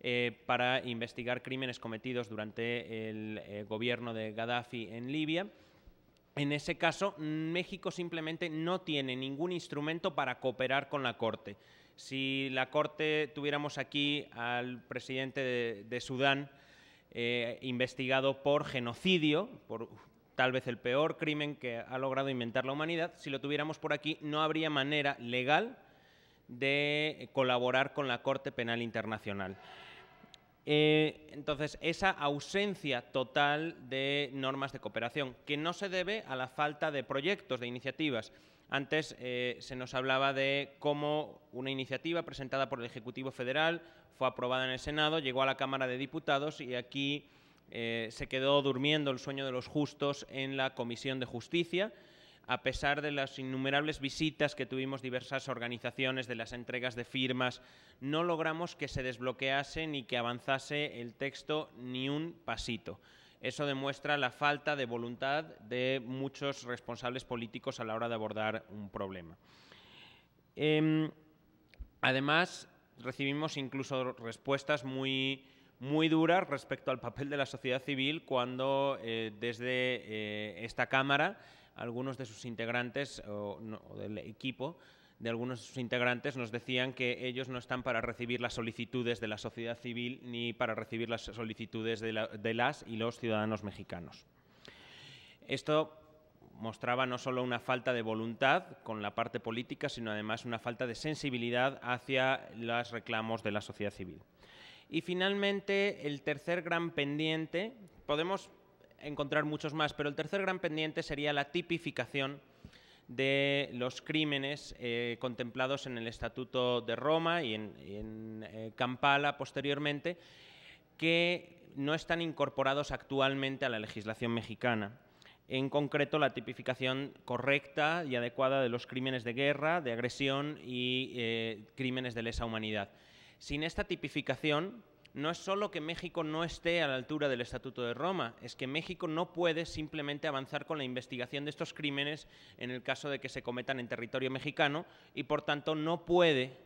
Eh, para investigar crímenes cometidos durante el eh, gobierno de Gaddafi en Libia. En ese caso, México simplemente no tiene ningún instrumento para cooperar con la Corte. Si la Corte tuviéramos aquí al presidente de, Sudán eh, investigado por genocidio, por tal vez el peor crimen que ha logrado inventar la humanidad, si lo tuviéramos por aquí no habría manera legal de colaborar con la Corte Penal Internacional. Eh, entonces, esa ausencia total de normas de cooperación, que no se debe a la falta de proyectos, de iniciativas. Antes eh, se nos hablaba de cómo una iniciativa presentada por el Ejecutivo Federal fue aprobada en el Senado, llegó a la Cámara de Diputados y aquí eh, se quedó durmiendo el sueño de los justos en la Comisión de Justicia a pesar de las innumerables visitas que tuvimos diversas organizaciones, de las entregas de firmas, no logramos que se desbloquease ni que avanzase el texto ni un pasito. Eso demuestra la falta de voluntad de muchos responsables políticos a la hora de abordar un problema. Em, además, recibimos incluso respuestas muy muy duras respecto al papel de la sociedad civil cuando eh, desde eh, esta Cámara algunos de sus integrantes o, del equipo de algunos de sus integrantes nos decían que ellos no están para recibir las solicitudes de la sociedad civil ni para recibir las solicitudes de, de, las y los ciudadanos mexicanos. Esto mostraba no solo una falta de voluntad con la parte política, sino además una falta de sensibilidad hacia los reclamos de la sociedad civil. Y finalmente, el tercer gran pendiente, podemos encontrar muchos más, pero el tercer gran pendiente sería la tipificación de los crímenes eh, contemplados en el Estatuto de Roma y en, eh, Kampala posteriormente, que no están incorporados actualmente a la legislación mexicana. En concreto, la tipificación correcta y adecuada de los crímenes de guerra, de agresión y eh, crímenes de lesa humanidad. Sin esta tipificación, no es solo que México no esté a la altura del Estatuto de Roma, es que México no puede simplemente avanzar con la investigación de estos crímenes en el caso de que se cometan en territorio mexicano y por tanto no puede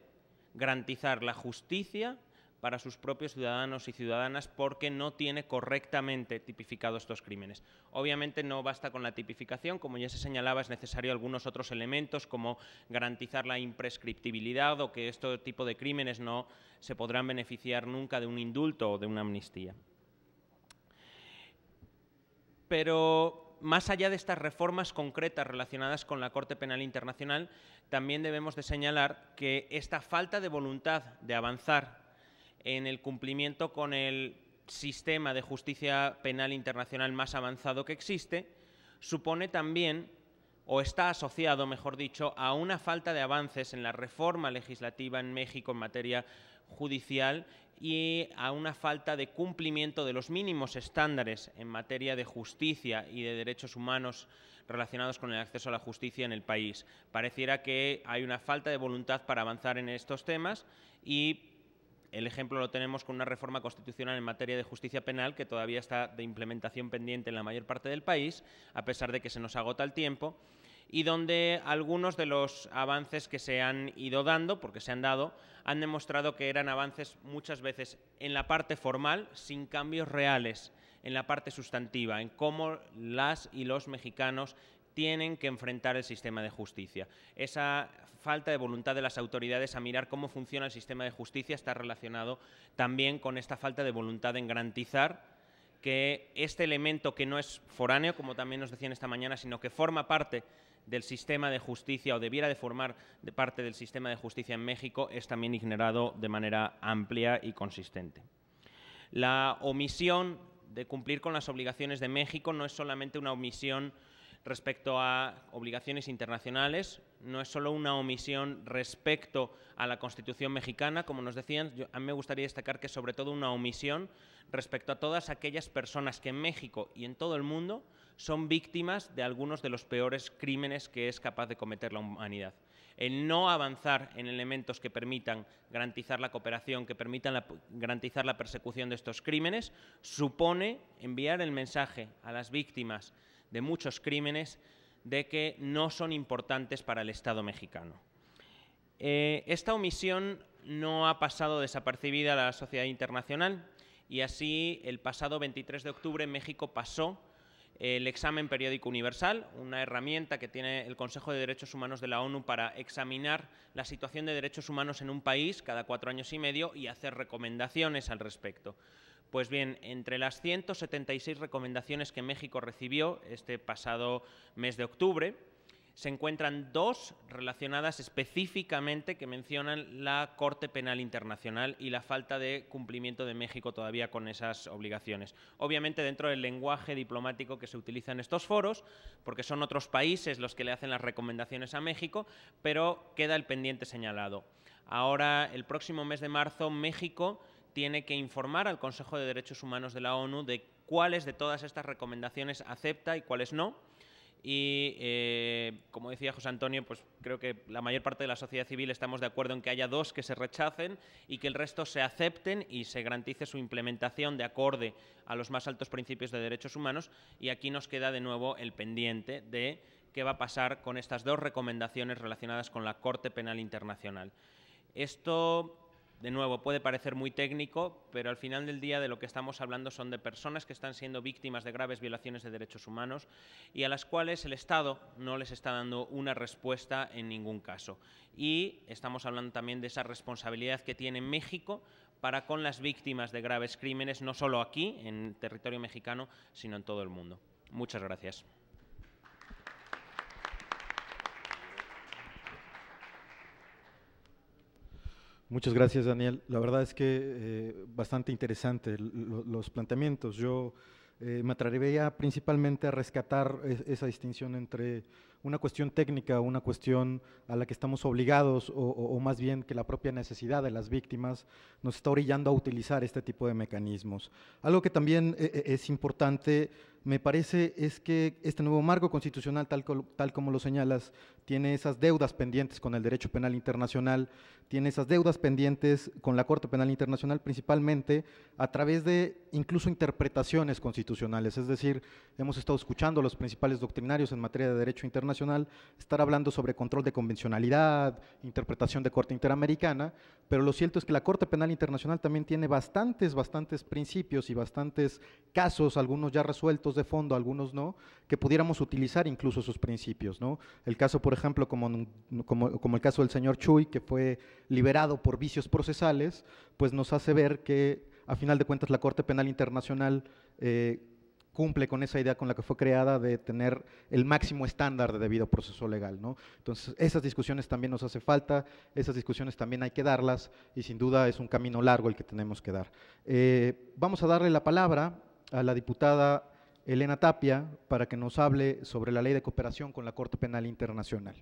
garantizar la justicia para sus propios ciudadanos y ciudadanas porque no tiene correctamente tipificado estos crímenes. Obviamente no basta con la tipificación, como ya se señalaba, es necesario algunos otros elementos como garantizar la imprescriptibilidad o que este tipo de crímenes no se podrán beneficiar nunca de un indulto o de una amnistía. Pero más allá de estas reformas concretas relacionadas con la Corte Penal Internacional, también debemos de señalar que esta falta de voluntad de avanzar en el cumplimiento con el sistema de justicia penal internacional más avanzado que existe, supone también, o está asociado, mejor dicho, a una falta de avances en la reforma legislativa en México en materia judicial y a una falta de cumplimiento de los mínimos estándares en materia de justicia y de derechos humanos relacionados con el acceso a la justicia en el país. Pareciera que hay una falta de voluntad para avanzar en estos temas y el ejemplo lo tenemos con una reforma constitucional en materia de justicia penal que todavía está de implementación pendiente en la mayor parte del país, a pesar de que se nos agota el tiempo, y donde algunos de los avances que se han ido dando, porque se han dado, han demostrado que eran avances muchas veces en la parte formal, sin cambios reales en la parte sustantiva, en cómo las y los mexicanos tienen que enfrentar el sistema de justicia. Esa falta de voluntad de las autoridades a mirar cómo funciona el sistema de justicia está relacionado también con esta falta de voluntad en garantizar que este elemento que no es foráneo, como también nos decían esta mañana, sino que forma parte del sistema de justicia o debiera de formar parte del sistema de justicia en México, es también ignorado de manera amplia y consistente. La omisión de cumplir con las obligaciones de México no es solamente una omisión respecto a obligaciones internacionales. No es solo una omisión respecto a la Constitución mexicana, como nos decían. a mí me gustaría destacar que es sobre todo una omisión respecto a todas aquellas personas que en México y en todo el mundo son víctimas de algunos de los peores crímenes que es capaz de cometer la humanidad. El no avanzar en elementos que permitan garantizar la cooperación, que permitan garantizar la persecución de estos crímenes, supone enviar el mensaje a las víctimas de muchos crímenes de que no son importantes para el Estado mexicano. Eh, esta omisión no ha pasado desapercibida a la sociedad internacional y así el pasado 23 de octubre México pasó eh, el examen periódico universal, una herramienta que tiene el Consejo de Derechos Humanos de la ONU para examinar la situación de derechos humanos en un país cada cuatro años y medio y hacer recomendaciones al respecto. Pues bien, entre las 176 recomendaciones que México recibió este pasado mes de octubre, se encuentran dos relacionadas específicamente que mencionan la Corte Penal Internacional y la falta de cumplimiento de México todavía con esas obligaciones. Obviamente dentro del lenguaje diplomático que se utiliza en estos foros, porque son otros países los que le hacen las recomendaciones a México, pero queda el pendiente señalado. Ahora, el próximo mes de marzo, México tiene que informar al Consejo de Derechos Humanos de la ONU de cuáles de todas estas recomendaciones acepta y cuáles no. Y eh, como decía José Antonio, pues creo que la mayor parte de la sociedad civil estamos de acuerdo en que haya dos que se rechacen y que el resto se acepten y se garantice su implementación de acorde a los más altos principios de derechos humanos. Y aquí nos queda de nuevo el pendiente de qué va a pasar con estas dos recomendaciones relacionadas con la Corte Penal Internacional. Esto de nuevo, puede parecer muy técnico, pero al final del día de lo que estamos hablando son de personas que están siendo víctimas de graves violaciones de derechos humanos y a las cuales el Estado no les está dando una respuesta en ningún caso. Y estamos hablando también de esa responsabilidad que tiene México para con las víctimas de graves crímenes, no solo aquí, en territorio mexicano, sino en todo el mundo. Muchas gracias. Muchas gracias, Daniel. La verdad es que eh, bastante interesante los planteamientos. Yo eh, me atrevería principalmente a rescatar esa distinción entre una cuestión técnica, una cuestión a la que estamos obligados, o, más bien que la propia necesidad de las víctimas nos está orillando a utilizar este tipo de mecanismos. Algo que también eh, es importante me parece es que este nuevo marco constitucional, tal, tal, como lo señalas, tiene esas deudas pendientes con el derecho penal internacional, tiene esas deudas pendientes con la Corte Penal Internacional, principalmente a través de incluso interpretaciones constitucionales. Es decir, hemos estado escuchando a los principales doctrinarios en materia de derecho internacional estar hablando sobre control de convencionalidad, interpretación de Corte Interamericana, pero lo cierto es que la Corte Penal Internacional también tiene bastantes, bastantes principios y bastantes casos, algunos ya resueltos de fondo, algunos no, que pudiéramos utilizar incluso sus principios. ¿no? El caso, por ejemplo, como, como, el caso del señor Chuy, que fue liberado por vicios procesales, pues nos hace ver que, a final de cuentas, la Corte Penal Internacional eh, cumple con esa idea con la que fue creada de tener el máximo estándar de debido proceso legal. ¿no? Entonces, esas discusiones también nos hace falta, esas discusiones también hay que darlas y sin duda es un camino largo el que tenemos que dar. Eh, vamos a darle la palabra a la diputada Elena Tapia para que nos hable sobre la ley de cooperación con la Corte Penal Internacional.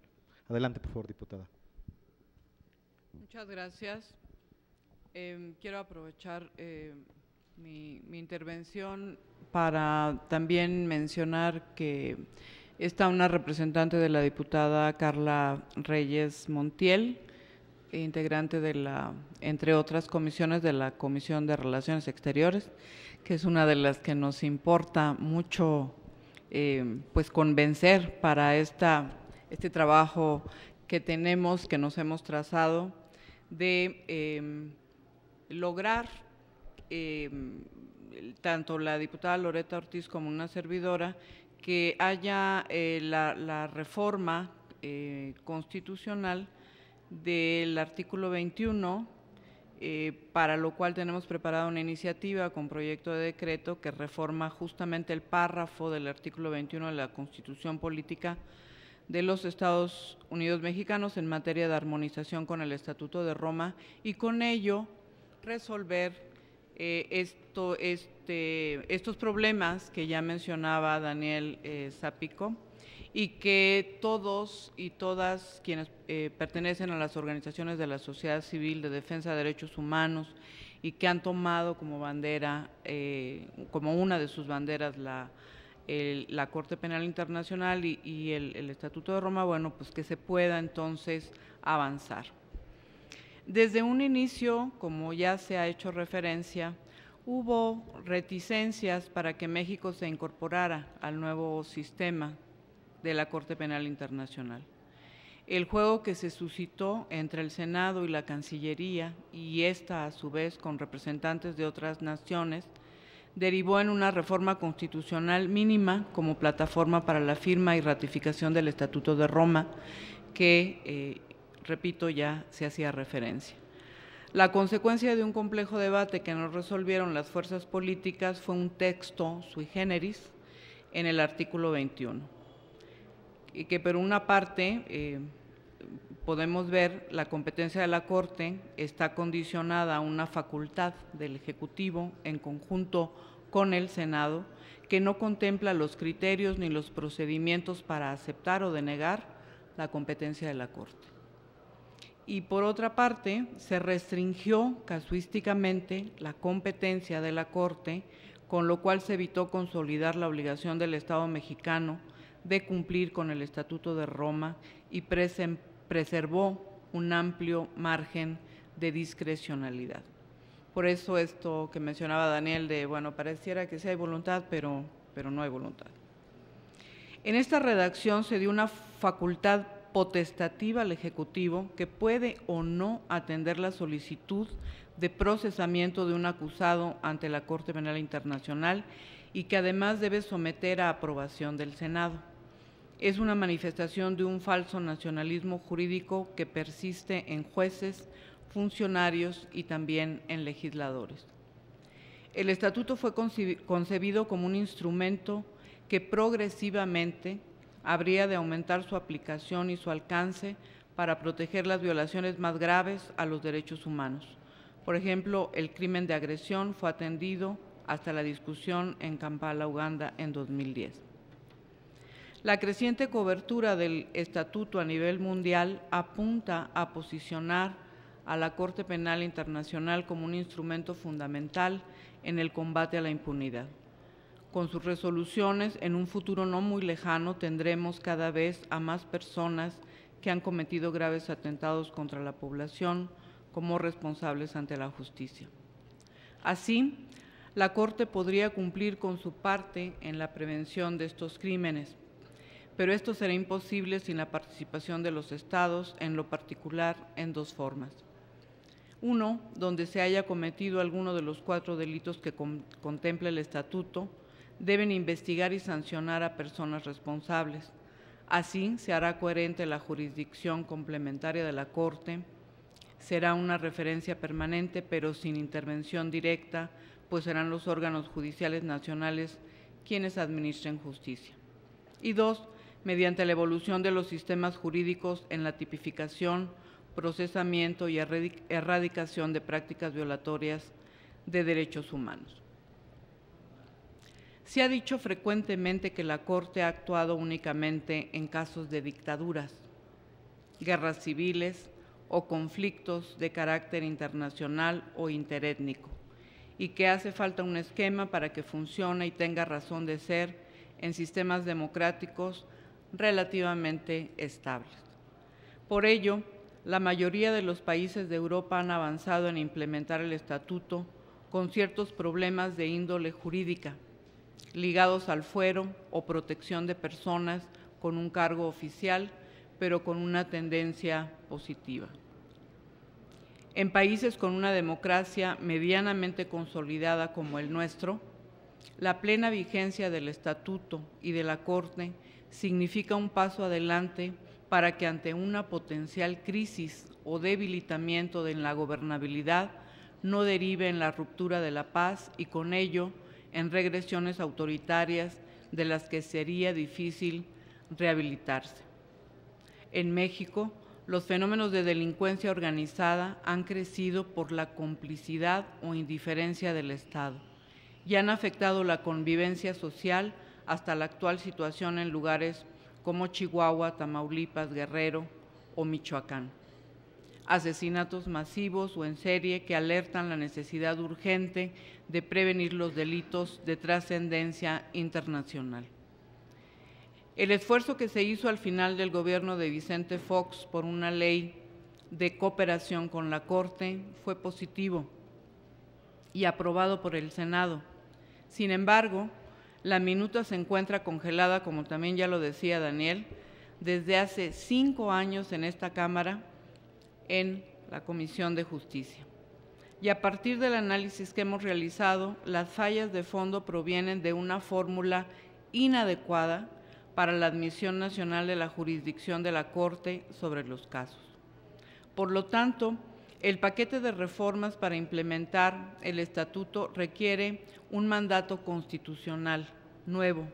Adelante, por favor, diputada. Muchas gracias. Em, quiero aprovechar eh, mi, mi intervención para también mencionar que está una representante de la diputada Carla Reyes Montiel, integrante de la, entre otras comisiones, de la Comisión de Relaciones Exteriores, que es una de las que nos importa mucho, eh, pues, convencer para esta, este trabajo que tenemos, que nos hemos trazado, de em, lograr em, tanto la diputada Loreta Ortiz como una servidora que haya eh, la, reforma eh, constitucional del artículo 21, eh, para lo cual tenemos preparada una iniciativa con proyecto de decreto que reforma justamente el párrafo del artículo 21 de la Constitución Política de los Estados Unidos Mexicanos en materia de armonización con el Estatuto de Roma y con ello resolver eh, este, estos problemas que ya mencionaba Daniel eh, Zapico y que todos y todas quienes eh, pertenecen a las organizaciones de la sociedad civil de defensa de derechos humanos y que han tomado como bandera, eh, como una de sus banderas la, la Corte Penal Internacional y, el Estatuto de Roma, bueno, pues que se pueda entonces avanzar. Desde un inicio, como ya se ha hecho referencia, hubo reticencias para que México se incorporara al nuevo sistema de la Corte Penal Internacional. El juego que se suscitó entre el Senado y la Cancillería, y esta a su vez con representantes de otras naciones, derivó en una reforma constitucional mínima como plataforma para la firma y ratificación del Estatuto de Roma, que, eh, repito, ya se hacía referencia. La consecuencia de un complejo debate que no resolvieron las fuerzas políticas fue un texto sui generis en el artículo 21 y que por una parte eh, podemos ver la competencia de la Corte está condicionada a una facultad del Ejecutivo en conjunto con el Senado que no contempla los criterios ni los procedimientos para aceptar o denegar la competencia de la Corte. Y por otra parte, se restringió casuísticamente la competencia de la Corte, con lo cual se evitó consolidar la obligación del Estado mexicano de cumplir con el Estatuto de Roma y preservó un amplio margen de discrecionalidad. Por eso esto que mencionaba Daniel de, bueno, pareciera que sí hay voluntad, pero, pero no hay voluntad. En esta redacción se dio una facultad potestativa al Ejecutivo que puede o no atender la solicitud de procesamiento de un acusado ante la Corte Penal Internacional y que además debe someter a aprobación del Senado es una manifestación de un falso nacionalismo jurídico que persiste en jueces, funcionarios y también en legisladores. El estatuto fue concebido como un instrumento que progresivamente habría de aumentar su aplicación y su alcance para proteger las violaciones más graves a los derechos humanos. Por ejemplo, el crimen de agresión fue atendido hasta la discusión en Kampala, Uganda, en 2010. La creciente cobertura del estatuto a nivel mundial apunta a posicionar a la Corte Penal Internacional como un instrumento fundamental en el combate a la impunidad. Con sus resoluciones, en un futuro no muy lejano tendremos cada vez a más personas que han cometido graves atentados contra la población como responsables ante la justicia. Así, la Corte podría cumplir con su parte en la prevención de estos crímenes pero esto será imposible sin la participación de los estados, en lo particular, en dos formas. Uno, donde se haya cometido alguno de los cuatro delitos que contempla el estatuto, deben investigar y sancionar a personas responsables. Así se hará coherente la jurisdicción complementaria de la Corte, será una referencia permanente pero sin intervención directa, pues serán los órganos judiciales nacionales quienes administren justicia. Y dos, mediante la evolución de los sistemas jurídicos en la tipificación, procesamiento y erradicación de prácticas violatorias de derechos humanos. Se ha dicho frecuentemente que la Corte ha actuado únicamente en casos de dictaduras, guerras civiles o conflictos de carácter internacional o interétnico, y que hace falta un esquema para que funcione y tenga razón de ser en sistemas democráticos relativamente estables. Por ello, la mayoría de los países de Europa han avanzado en implementar el estatuto con ciertos problemas de índole jurídica, ligados al fuero o protección de personas con un cargo oficial, pero con una tendencia positiva. En países con una democracia medianamente consolidada como el nuestro, la plena vigencia del estatuto y de la Corte significa un paso adelante para que ante una potencial crisis o debilitamiento de la gobernabilidad no derive en la ruptura de la paz y con ello en regresiones autoritarias de las que sería difícil rehabilitarse. En México, los fenómenos de delincuencia organizada han crecido por la complicidad o indiferencia del Estado y han afectado la convivencia social hasta la actual situación en lugares como Chihuahua, Tamaulipas, Guerrero o Michoacán. Asesinatos masivos o en serie que alertan la necesidad urgente de prevenir los delitos de trascendencia internacional. El esfuerzo que se hizo al final del gobierno de Vicente Fox por una ley de cooperación con la Corte fue positivo y aprobado por el Senado. Sin embargo, la minuta se encuentra congelada, como también ya lo decía Daniel, desde hace cinco años en esta Cámara en la Comisión de Justicia. Y a partir del análisis que hemos realizado, las fallas de fondo provienen de una fórmula inadecuada para la admisión nacional de la jurisdicción de la Corte sobre los casos. Por lo tanto, el paquete de reformas para implementar el estatuto requiere un mandato constitucional nuevo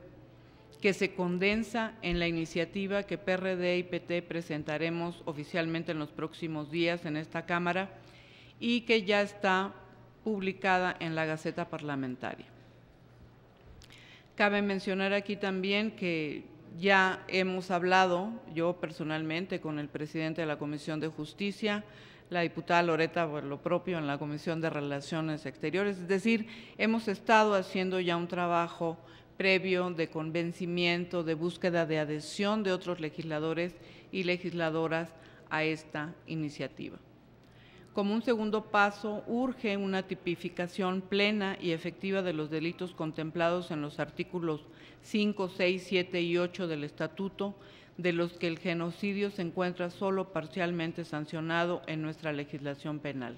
que se condensa en la iniciativa que PRD y PT presentaremos oficialmente en los próximos días en esta Cámara y que ya está publicada en la Gaceta Parlamentaria. Cabe mencionar aquí también que ya hemos hablado, yo personalmente, con el presidente de la Comisión de Justicia, la diputada Loreta por lo propio en la Comisión de Relaciones Exteriores. Es decir, hemos estado haciendo ya un trabajo previo de convencimiento, de búsqueda de adhesión de otros legisladores y legisladoras a esta iniciativa. Como un segundo paso, urge una tipificación plena y efectiva de los delitos contemplados en los artículos 5, 6, 7 y 8 del Estatuto, de los que el genocidio se encuentra solo parcialmente sancionado en nuestra legislación penal.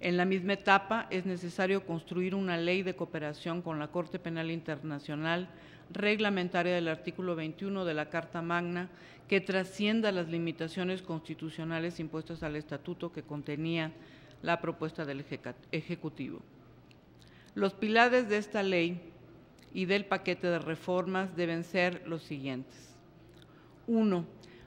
En la misma etapa es necesario construir una ley de cooperación con la Corte Penal Internacional reglamentaria del artículo 21 de la Carta Magna que trascienda las limitaciones constitucionales impuestas al estatuto que contenía la propuesta del Ejecutivo. Los pilares de esta ley y del paquete de reformas deben ser los siguientes 1.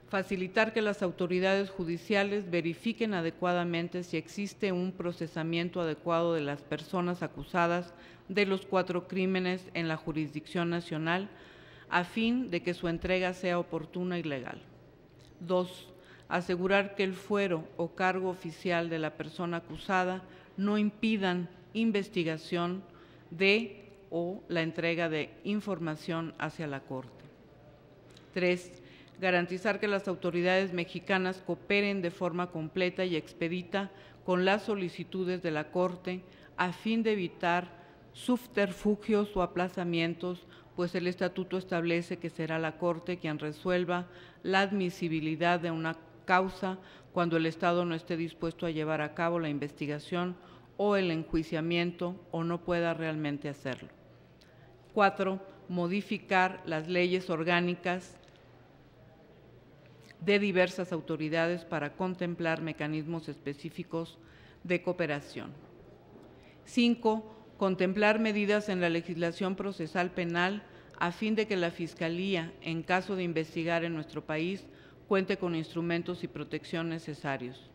Facilitar que las autoridades judiciales verifiquen adecuadamente si existe un procesamiento adecuado de las personas acusadas de los cuatro crímenes en la jurisdicción nacional a fin de que su entrega sea oportuna y legal. 2. Asegurar que el fuero o cargo oficial de la persona acusada no impidan investigación de o la entrega de información hacia la Corte. 3 garantizar que las autoridades mexicanas cooperen de forma completa y expedita con las solicitudes de la Corte a fin de evitar subterfugios o aplazamientos, pues el estatuto establece que será la Corte quien resuelva la admisibilidad de una causa cuando el Estado no esté dispuesto a llevar a cabo la investigación o el enjuiciamiento o no pueda realmente hacerlo. Cuatro, Modificar las leyes orgánicas, de diversas autoridades para contemplar mecanismos específicos de cooperación. 5. Contemplar medidas en la legislación procesal penal a fin de que la Fiscalía, en caso de investigar en nuestro país, cuente con instrumentos y protección necesarios.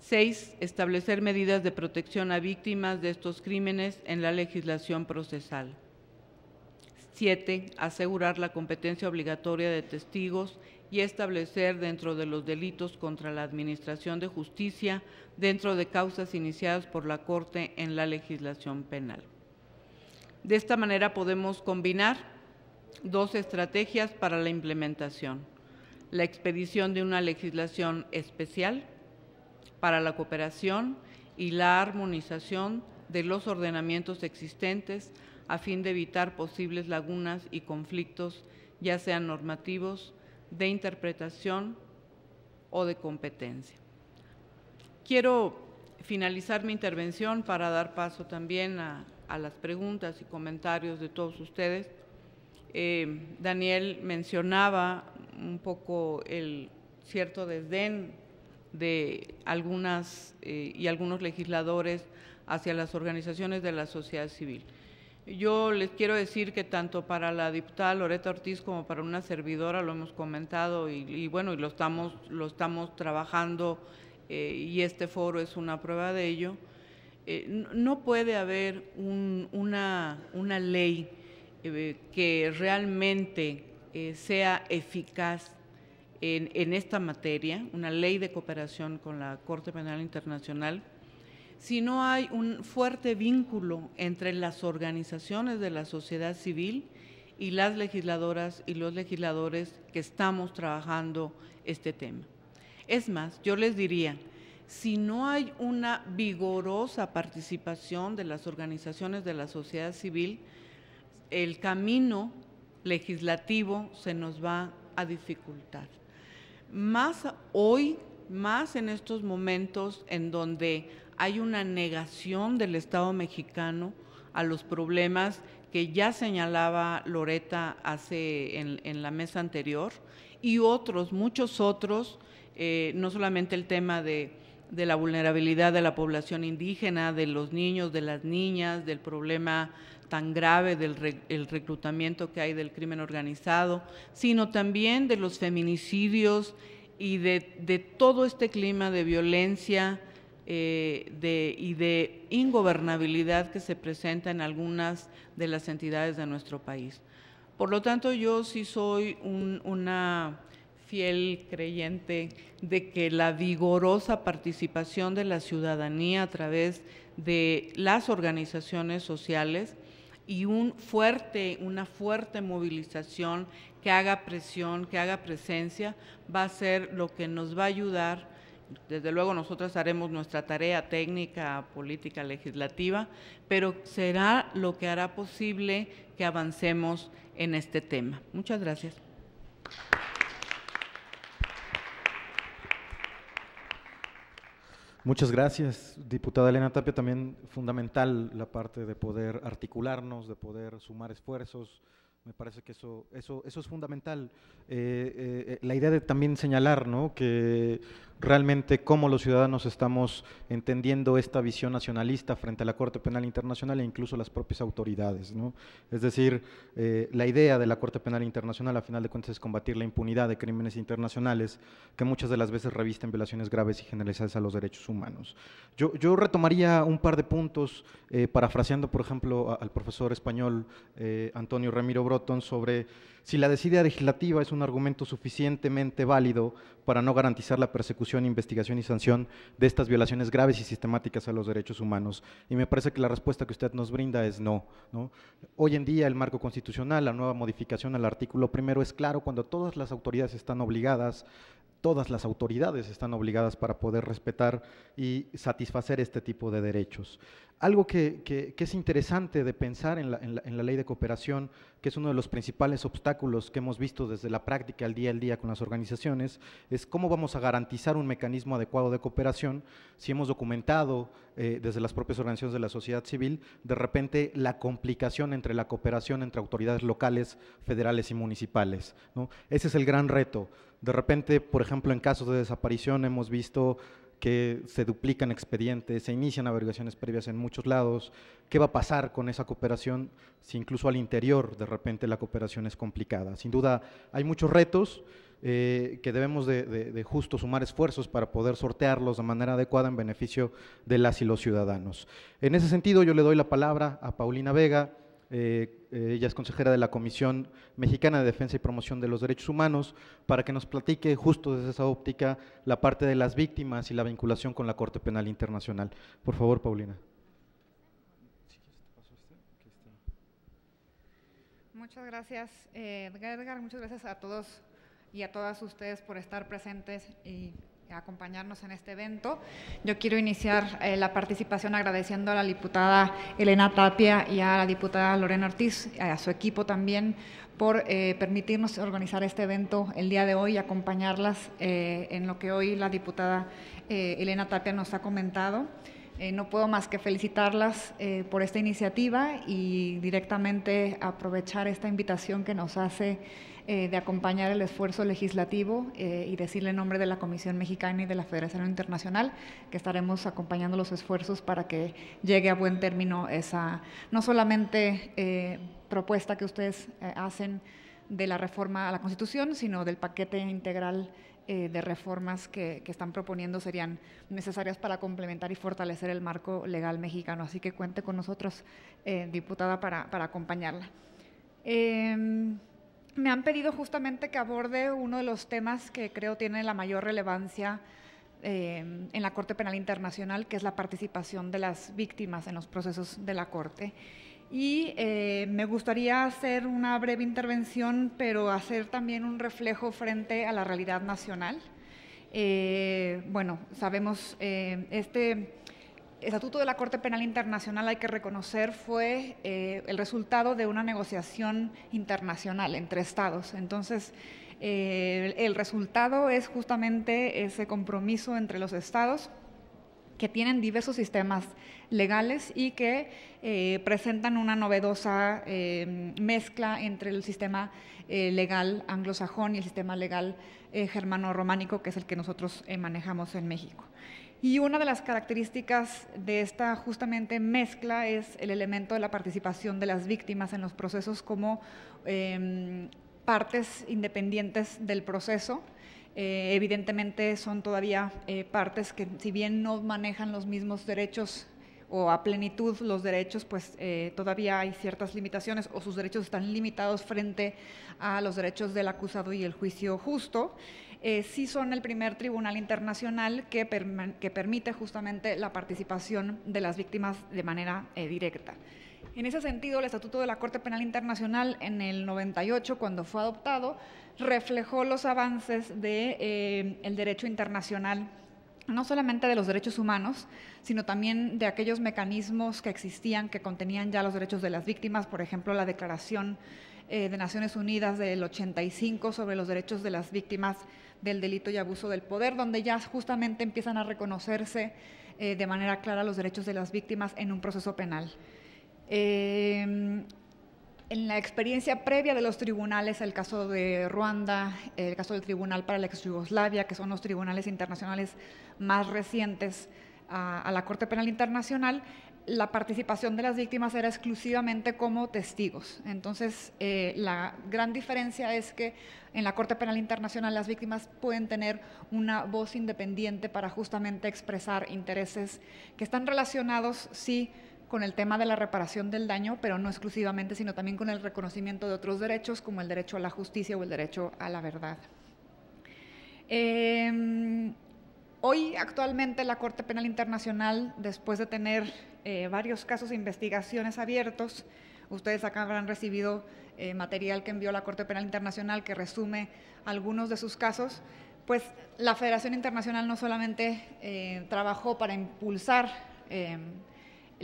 6. Establecer medidas de protección a víctimas de estos crímenes en la legislación procesal. Siete, Asegurar la competencia obligatoria de testigos y establecer dentro de los delitos contra la Administración de Justicia, dentro de causas iniciadas por la Corte en la legislación penal. De esta manera podemos combinar dos estrategias para la implementación. La expedición de una legislación especial para la cooperación y la armonización de los ordenamientos existentes a fin de evitar posibles lagunas y conflictos, ya sean normativos, de interpretación o de competencia. Quiero finalizar mi intervención para dar paso también a, las preguntas y comentarios de todos ustedes. Eh, Daniel mencionaba un poco el cierto desdén de algunas eh, y algunos legisladores hacia las organizaciones de la sociedad civil. Yo les quiero decir que tanto para la diputada Loreta Ortiz como para una servidora lo hemos comentado y, bueno, y lo estamos, lo estamos trabajando eh, y este foro es una prueba de ello. Eh, no puede haber una, una, ley eh, que realmente sea eficaz en esta materia, una ley de cooperación con la Corte Penal Internacional si no hay un fuerte vínculo entre las organizaciones de la sociedad civil y las legisladoras y los legisladores que estamos trabajando este tema. Es más, yo les diría, si no hay una vigorosa participación de las organizaciones de la sociedad civil, el camino legislativo se nos va a dificultar. Más hoy, más en estos momentos en donde hay una negación del Estado mexicano a los problemas que ya señalaba Loreta hace en, la mesa anterior y otros, muchos otros, eh, no solamente el tema de, la vulnerabilidad de la población indígena, de los niños, de las niñas, del problema tan grave del reclutamiento que hay del crimen organizado, sino también de los feminicidios y de, de todo este clima de violencia eh, y de ingobernabilidad que se presenta en algunas de las entidades de nuestro país. Por lo tanto, yo sí soy una fiel creyente de que la vigorosa participación de la ciudadanía a través de las organizaciones sociales y un fuerte, una fuerte movilización que haga presión, que haga presencia, va a ser lo que nos va a ayudar desde luego nosotras haremos nuestra tarea técnica, política, legislativa, pero será lo que hará posible que avancemos en este tema. Muchas gracias. Muchas gracias, diputada Elena Tapia. También fundamental la parte de poder articularnos, de poder sumar esfuerzos, me parece que eso, eso, eso es fundamental. Eh, eh, eh, la idea de también señalar ¿no? que realmente cómo los ciudadanos estamos entendiendo esta visión nacionalista frente a la Corte Penal Internacional e incluso las propias autoridades. Es decir, la idea de la Corte Penal Internacional a final de cuentas es combatir la impunidad de crímenes internacionales que muchas de las veces revisten violaciones graves y generalizadas a los derechos humanos. Yo, retomaría un par de puntos, parafraseando por ejemplo al profesor español Antonio Ramiro Bro sobre si la desidia legislativa es un argumento suficientemente válido para no garantizar la persecución, investigación y sanción de estas violaciones graves y sistemáticas a los derechos humanos. Y me parece que la respuesta que usted nos brinda es no. ¿no? Hoy en día el marco constitucional, la nueva modificación al artículo primero es claro cuando todas las autoridades están obligadas todas las autoridades están obligadas para poder respetar y satisfacer este tipo de derechos. Algo que, es interesante de pensar en la, ley de cooperación, que es uno de los principales obstáculos que hemos visto desde la práctica al día al día con las organizaciones, es cómo vamos a garantizar un mecanismo adecuado de cooperación si hemos documentado eh, desde las propias organizaciones de la sociedad civil de repente la complicación entre la cooperación entre autoridades locales, federales y municipales. ¿no? Ese es el gran reto. De repente, por ejemplo, en casos de desaparición hemos visto que se duplican expedientes, se inician averiguaciones previas en muchos lados, qué va a pasar con esa cooperación si incluso al interior de repente la cooperación es complicada. Sin duda hay muchos retos eh, que debemos de, justo sumar esfuerzos para poder sortearlos de manera adecuada en beneficio de las y los ciudadanos. En ese sentido yo le doy la palabra a Paulina Vega, eh, ella es consejera de la Comisión Mexicana de Defensa y Promoción de los Derechos Humanos, para que nos platique justo desde esa óptica la parte de las víctimas y la vinculación con la Corte Penal Internacional. Por favor, Paulina. Muchas gracias, eh, Edgar. Muchas gracias a todos y a todas ustedes por estar presentes y acompañarnos en este evento. Yo quiero iniciar eh, la participación agradeciendo a la diputada Elena Tapia y a la diputada Lorena Ortiz, eh, a su equipo también, por eh, permitirnos organizar este evento el día de hoy y acompañarlas en lo que hoy la diputada Elena Tapia nos ha comentado. no puedo más que felicitarlas por esta iniciativa y directamente aprovechar esta invitación que nos hace eh, de acompañar el esfuerzo legislativo eh, y decirle en nombre de la Comisión Mexicana y de la Federación Internacional que estaremos acompañando los esfuerzos para que llegue a buen término esa, no solamente eh, propuesta que ustedes hacen de la reforma a la Constitución, sino del paquete integral de reformas que, están proponiendo serían necesarias para complementar y fortalecer el marco legal mexicano. Así que cuente con nosotros, diputada, para, acompañarla. Em, me han pedido justamente que aborde uno de los temas que creo tiene la mayor relevancia eh, en la Corte Penal Internacional, que es la participación de las víctimas en los procesos de la Corte. Y eh, me gustaría hacer una breve intervención, pero hacer también un reflejo frente a la realidad nacional. Eh, bueno, sabemos, este Estatuto de la Corte Penal Internacional, hay que reconocer, fue eh, el resultado de una negociación internacional entre estados. Entonces, eh, el, resultado es justamente ese compromiso entre los estados que tienen diversos sistemas legales y que eh, presentan una novedosa mezcla entre el sistema legal anglosajón y el sistema legal germano-románico, que es el que nosotros manejamos en México. Y una de las características de esta justamente mezcla es el elemento de la participación de las víctimas en los procesos como em, partes independientes del proceso. Eh, evidentemente son todavía eh, partes que si bien no manejan los mismos derechos o a plenitud los derechos, pues eh, todavía hay ciertas limitaciones o sus derechos están limitados frente a los derechos del acusado y el juicio justo. Eh, sí son el primer tribunal internacional que, permite justamente la participación de las víctimas de manera eh, directa. En ese sentido, el Estatuto de la Corte Penal Internacional en el 98, cuando fue adoptado, reflejó los avances del de, derecho internacional no solamente de los derechos humanos, sino también de aquellos mecanismos que existían, que contenían ya los derechos de las víctimas, por ejemplo, la Declaración eh, de Naciones Unidas del 85 sobre los derechos de las víctimas del delito y abuso del poder, donde ya justamente empiezan a reconocerse eh, de manera clara los derechos de las víctimas en un proceso penal. Eh, en la experiencia previa de los tribunales, el caso de Ruanda, el caso del Tribunal para la ex Yugoslavia, que son los tribunales internacionales más recientes a, la Corte Penal Internacional, la participación de las víctimas era exclusivamente como testigos. Entonces, eh, la gran diferencia es que en la Corte Penal Internacional las víctimas pueden tener una voz independiente para justamente expresar intereses que están relacionados, sí, con el tema de la reparación del daño, pero no exclusivamente, sino también con el reconocimiento de otros derechos, como el derecho a la justicia o el derecho a la verdad. Em, hoy, actualmente, la Corte Penal Internacional, después de tener eh, varios casos e investigaciones abiertos, ustedes acá habrán recibido eh, material que envió la Corte Penal Internacional que resume algunos de sus casos, pues la Federación Internacional no solamente eh, trabajó para impulsar em,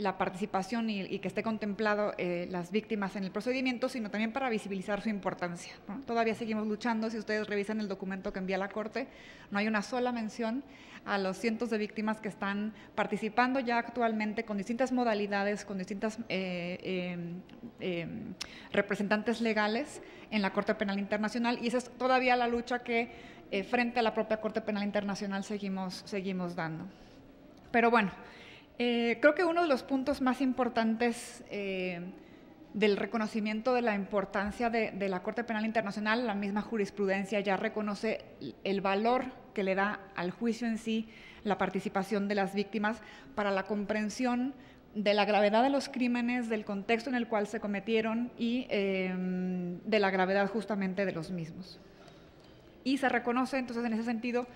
la participación y, que esté contemplado eh, las víctimas en el procedimiento, sino también para visibilizar su importancia. Todavía seguimos luchando, si ustedes revisan el documento que envía la Corte, no hay una sola mención a los cientos de víctimas que están participando ya actualmente con distintas modalidades, con distintas eh, eh, representantes legales en la Corte Penal Internacional y esa es todavía la lucha que frente a la propia Corte Penal Internacional seguimos, seguimos dando. Pero bueno, eh, creo que uno de los puntos más importantes eh, del reconocimiento de la importancia de, la Corte Penal Internacional, la misma jurisprudencia ya reconoce el valor que le da al juicio en sí la participación de las víctimas para la comprensión de la gravedad de los crímenes, del contexto en el cual se cometieron y em, de la gravedad justamente de los mismos. Y se reconoce entonces en ese sentido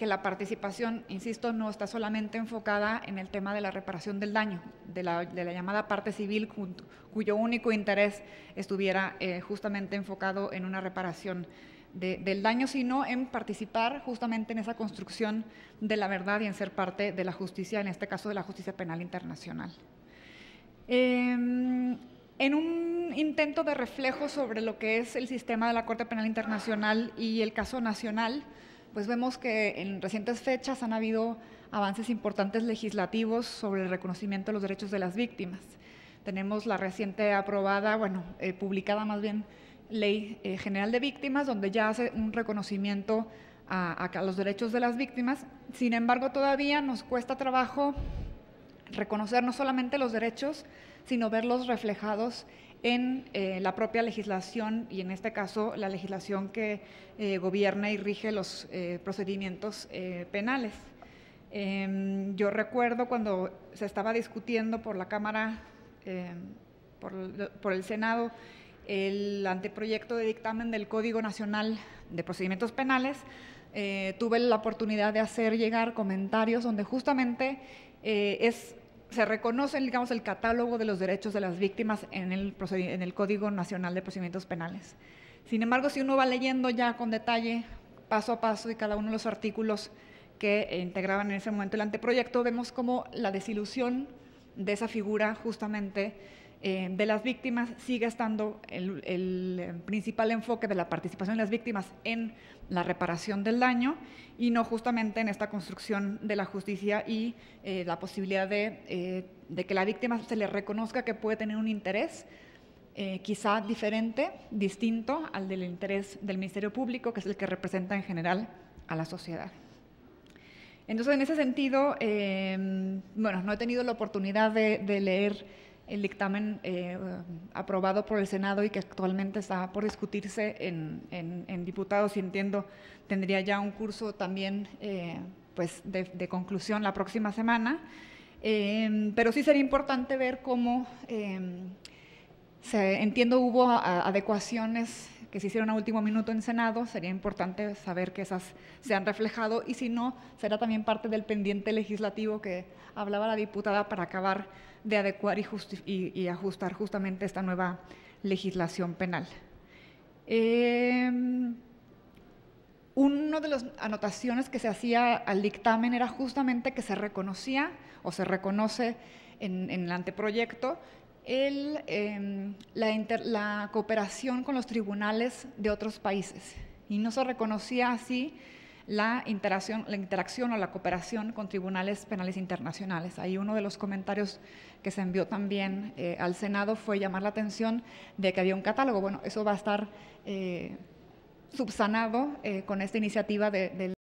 que la participación, insisto, no está solamente enfocada en el tema de la reparación del daño, de la, llamada parte civil, cuyo único interés estuviera eh, justamente enfocado en una reparación del daño, sino en participar justamente en esa construcción de la verdad y en ser parte de la justicia, en este caso de la justicia penal internacional. Em, en un intento de reflejo sobre lo que es el sistema de la Corte Penal Internacional y el caso nacional, pues vemos que en recientes fechas han habido avances importantes legislativos sobre el reconocimiento de los derechos de las víctimas. Tenemos la reciente aprobada, bueno, eh, publicada más bien, Ley eh, General de Víctimas, donde ya hace un reconocimiento a, a, los derechos de las víctimas. Sin embargo, todavía nos cuesta trabajo reconocer no solamente los derechos, sino verlos reflejados en eh, la propia legislación y en este caso la legislación que eh, gobierna y rige los eh, procedimientos penales. Em, yo recuerdo cuando se estaba discutiendo por la Cámara, em, por, por, el Senado, el anteproyecto de dictamen del Código Nacional de Procedimientos Penales, tuve la oportunidad de hacer llegar comentarios donde justamente es se reconoce, digamos, el catálogo de los derechos de las víctimas en el, en el Código Nacional de Procedimientos Penales. Sin embargo, si uno va leyendo ya con detalle, paso a paso, y cada uno de los artículos que integraban en ese momento el anteproyecto, vemos como la desilusión de esa figura justamente eh, de las víctimas sigue estando el, eh, principal enfoque de la participación de las víctimas en la reparación del daño y no justamente en esta construcción de la justicia y eh, la posibilidad de, que la víctima se le reconozca que puede tener un interés. quizá diferente, distinto al del interés del Ministerio Público, que es el que representa en general a la sociedad. Entonces, en ese sentido, bueno, no he tenido la oportunidad de leer el dictamen eh, aprobado por el Senado y que actualmente está por discutirse en, diputados y entiendo tendría ya un curso también eh, pues de, conclusión la próxima semana. Em, pero sí sería importante ver cómo, em, se, entiendo, hubo adecuaciones que se hicieron a último minuto en Senado, sería importante saber que esas se han reflejado y si no, será también parte del pendiente legislativo que hablaba la diputada para acabar de adecuar y, ajustar justamente esta nueva legislación penal. Em, una de las anotaciones que se hacía al dictamen era justamente que se reconocía o se reconoce en, en el anteproyecto el, em, la, cooperación con los tribunales de otros países y no se reconocía así la interacción, la interacción o la cooperación con tribunales penales internacionales. Ahí uno de los comentarios que se envió también eh, al Senado fue llamar la atención de que había un catálogo. Bueno, eso va a estar eh, subsanado eh, con esta iniciativa de, del...